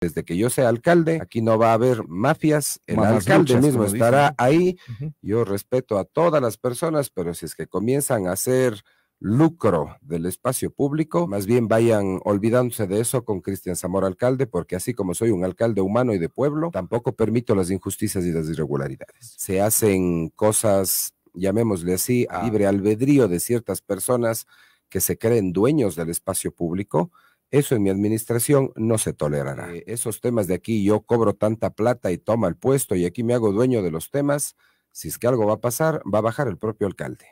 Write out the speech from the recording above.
desde que yo sea alcalde, aquí no va a haber mafias, el alcalde mismo estará ahí. Yo respeto a todas las personas, pero si es que comienzan a hacer lucro del espacio público, más bien vayan olvidándose de eso con Cristian Zamora alcalde, porque así como soy un alcalde humano y de pueblo, tampoco permito las injusticias y las irregularidades. Se hacen cosas, llamémosle así, a libre albedrío de ciertas personas que se creen dueños del espacio público eso en mi administración no se tolerará. Ah. esos temas de aquí, yo cobro tanta plata y toma el puesto y aquí me hago dueño de los temas. Si es que algo va a pasar, va a bajar el propio alcalde.